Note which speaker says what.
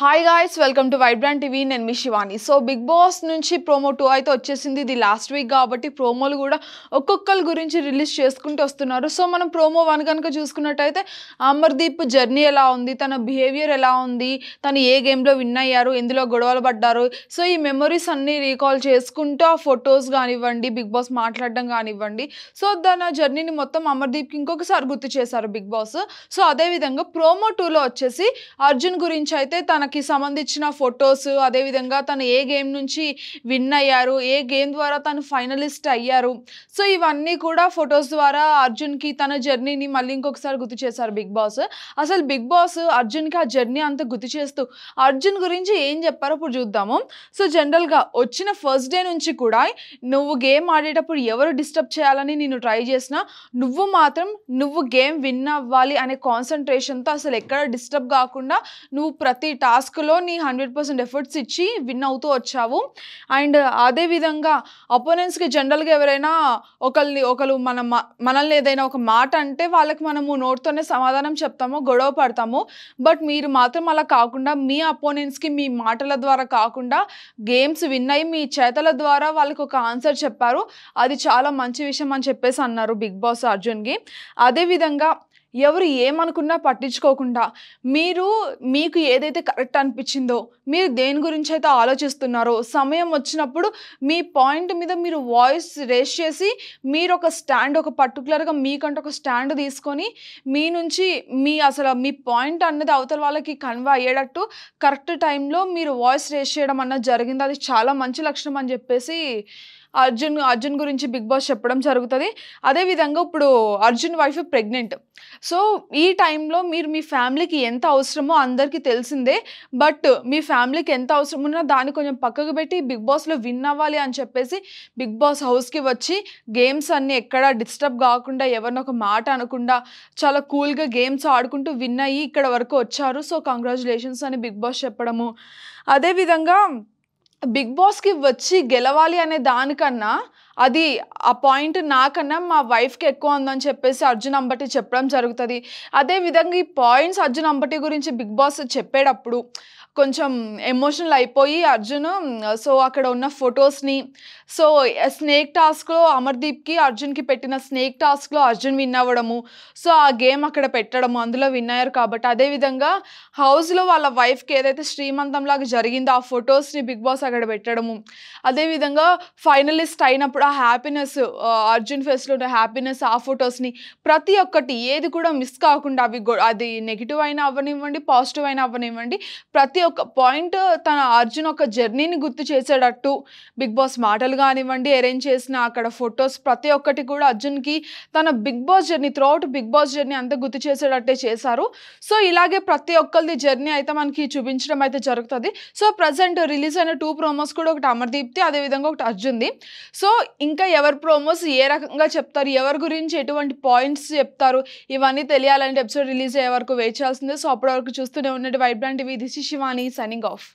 Speaker 1: hi guys welcome to vibrant TV నేను మీ Shivani so Bigg Boss నుంచి ప్రోమో టూ అయితే వచ్చేసింది ఇది లాస్ట్ వీక్ కాబట్టి ప్రోమోలు కూడా ఒక్కొక్కరి గురించి రిలీజ్ చేసుకుంటూ వస్తున్నారు సో మనం ప్రోమో వన్ కనుక చూసుకున్నట్టయితే అమర్దీప్ జర్నీ ఎలా ఉంది తన బిహేవియర్ ఎలా ఉంది తను ఏ గేమ్లో విన్ అయ్యారు ఎందులో గొడవలు పడ్డారు సో ఈ మెమొరీస్ అన్నీ రీకాల్ చేసుకుంటూ ఆ ఫొటోస్ కానివ్వండి బిగ్ బాస్ మాట్లాడడం కానివ్వండి సో తన జర్నీని మొత్తం అమర్దీప్కి ఇంకొకసారి గుర్తు చేశారు బిగ్ బాస్ సో అదేవిధంగా ప్రోమో టూలో వచ్చేసి అర్జున్ గురించి అయితే తన తనకి సంబంధించిన ఫొటోస్ అదేవిధంగా తను ఏ గేమ్ నుంచి విన్ అయ్యారు ఏ గేమ్ ద్వారా తను ఫైనలిస్ట్ అయ్యారు సో ఇవన్నీ కూడా ఫొటోస్ ద్వారా అర్జున్కి తన జర్నీని మళ్ళీ ఇంకొకసారి గుర్తు చేశారు బిగ్ బాస్ అసలు బిగ్ బాస్ అర్జున్కి ఆ జర్నీ అంత గుర్తు చేస్తూ అర్జున్ గురించి ఏం చెప్పారు అప్పుడు చూద్దాము సో జనరల్గా వచ్చిన ఫస్ట్ డే నుంచి కూడా నువ్వు గేమ్ ఆడేటప్పుడు ఎవరు డిస్టర్బ్ చేయాలని నేను ట్రై చేసినా నువ్వు మాత్రం నువ్వు గేమ్ విన్ అవ్వాలి అనే కాన్సన్ట్రేషన్తో అసలు ఎక్కడ డిస్టర్బ్ కాకుండా నువ్వు ప్రతి టాస్క్ టాస్క్లో నీ హండ్రెడ్ పర్సెంట్ ఎఫర్ట్స్ ఇచ్చి విన్ అవుతూ వచ్చావు అండ్ అదేవిధంగా అపోనెంట్స్కి జనరల్గా ఎవరైనా ఒకళ్ళు ఒకరు మన మనల్ని ఏదైనా ఒక మాట అంటే వాళ్ళకి మనము నోట్తోనే సమాధానం చెప్తాము గొడవ పడతాము బట్ మీరు మాత్రం అలా కాకుండా మీ అపోనెంట్స్కి మీ మాటల ద్వారా కాకుండా గేమ్స్ విన్ అయ్యి మీ చేతల ద్వారా వాళ్ళకి ఒక ఆన్సర్ చెప్పారు అది చాలా మంచి విషయం అని చెప్పేసి అన్నారు బిగ్ బాస్ అర్జున్కి అదేవిధంగా ఎవరు ఏమనుకున్నా పట్టించుకోకుండా మీరు మీకు ఏదైతే కరెక్ట్ అనిపించిందో మీరు దేని గురించి అయితే ఆలోచిస్తున్నారో సమయం వచ్చినప్పుడు మీ పాయింట్ మీద మీరు వాయిస్ రేస్ చేసి మీరు ఒక స్టాండ్ ఒక పర్టికులర్గా మీకంటే ఒక స్టాండ్ తీసుకొని మీ నుంచి మీ అసలు మీ పాయింట్ అన్నది అవతల వాళ్ళకి కన్వే అయ్యేటట్టు కరెక్ట్ టైంలో మీరు వాయిస్ రేస్ చేయడం అన్నది జరిగింది అది చాలా మంచి లక్షణం అని చెప్పేసి అర్జున్ అర్జున్ గురించి బిగ్ బాస్ చెప్పడం జరుగుతుంది అదేవిధంగా ఇప్పుడు అర్జున్ వైఫ్ ప్రెగ్నెంట్ సో ఈ టైంలో మీరు మీ ఫ్యామిలీకి ఎంత అవసరమో అందరికీ తెలిసిందే బట్ మీ ఫ్యామిలీకి ఎంత అవసరం ఉన్నా దాన్ని కొంచెం పక్కకు పెట్టి బిగ్ బాస్లో విన్ అవ్వాలి అని చెప్పేసి బిగ్ బాస్ హౌస్కి వచ్చి గేమ్స్ అన్నీ ఎక్కడా డిస్టర్బ్ కాకుండా ఎవరినొక మాట అనకుండా చాలా కూల్గా గేమ్స్ ఆడుకుంటూ విన్ అయ్యి ఇక్కడ వరకు వచ్చారు సో కంగ్రాచులేషన్స్ అని బిగ్ బాస్ చెప్పడము అదేవిధంగా बिग बॉस की वी गेलवाली अने दाक అది ఆ పాయింట్ నాకన్నా మా వైఫ్కి ఎక్కువ ఉందని చెప్పేసి అర్జున్ అంబటి చెప్పడం జరుగుతుంది అదేవిధంగా ఈ పాయింట్స్ అర్జున్ అంబటి గురించి బిగ్ బాస్ చెప్పేటప్పుడు కొంచెం ఎమోషనల్ అయిపోయి అర్జున్ సో అక్కడ ఉన్న ఫొటోస్ని సో స్నేక్ టాస్క్లో అమర్దీప్కి అర్జున్కి పెట్టిన స్నేక్ టాస్క్లో అర్జున్ విన్ అవ్వడము సో ఆ గేమ్ అక్కడ పెట్టడము అందులో విన్ అయ్యారు కాబట్టి అదేవిధంగా హౌస్లో వాళ్ళ వైఫ్కి ఏదైతే శ్రీమంతంలాగా జరిగిందో ఆ ఫొటోస్ని బిగ్ బాస్ అక్కడ పెట్టడము అదేవిధంగా ఫైనలిస్ట్ అయినప్పుడు ఆ హ్యాపీనెస్ అర్జున్ ఫెస్ట్లో ఉన్న హ్యాపీనెస్ ఆ ఫొటోస్ని ప్రతి ఒక్కటి ఏది కూడా మిస్ కాకుండా అవి అది నెగిటివ్ అయినా అవ్వనివ్వండి పాజిటివ్ అయినా అవ్వనివ్వండి ప్రతి ఒక్క పాయింట్ తన అర్జున్ ఒక జర్నీని గుర్తు చేసేటట్టు బిగ్ బాస్ మాటలు కానివ్వండి అరేంజ్ చేసిన అక్కడ ఫొటోస్ ప్రతి ఒక్కటి కూడా అర్జున్కి తన Bigg Boss journey throughout Bigg Boss journey అంతా గుర్తు చేసేటట్టే చేశారు సో ఇలాగే ప్రతి ఒక్కరిది జర్నీ అయితే మనకి చూపించడం అయితే జరుగుతుంది సో ప్రజెంట్ రిలీజ్ అయిన టూ ప్రోమోస్ కూడా ఒకటి అమర్దీప్తి అదేవిధంగా ఒకటి అర్జున్ది సో ఇంకా ఎవరు ప్రోమోస్ ఏ రకంగా చెప్తారు ఎవరి గురించి ఎటువంటి పాయింట్స్ చెప్తారు ఇవన్నీ తెలియాలంటే ఎపిసోడ్ రిలీజ్ అయ్యే వరకు వెయిట్ చేయాల్సిందే సో అప్పటి వరకు చూస్తూనే ఉన్నట్టు vibrant TV this Shivani signing of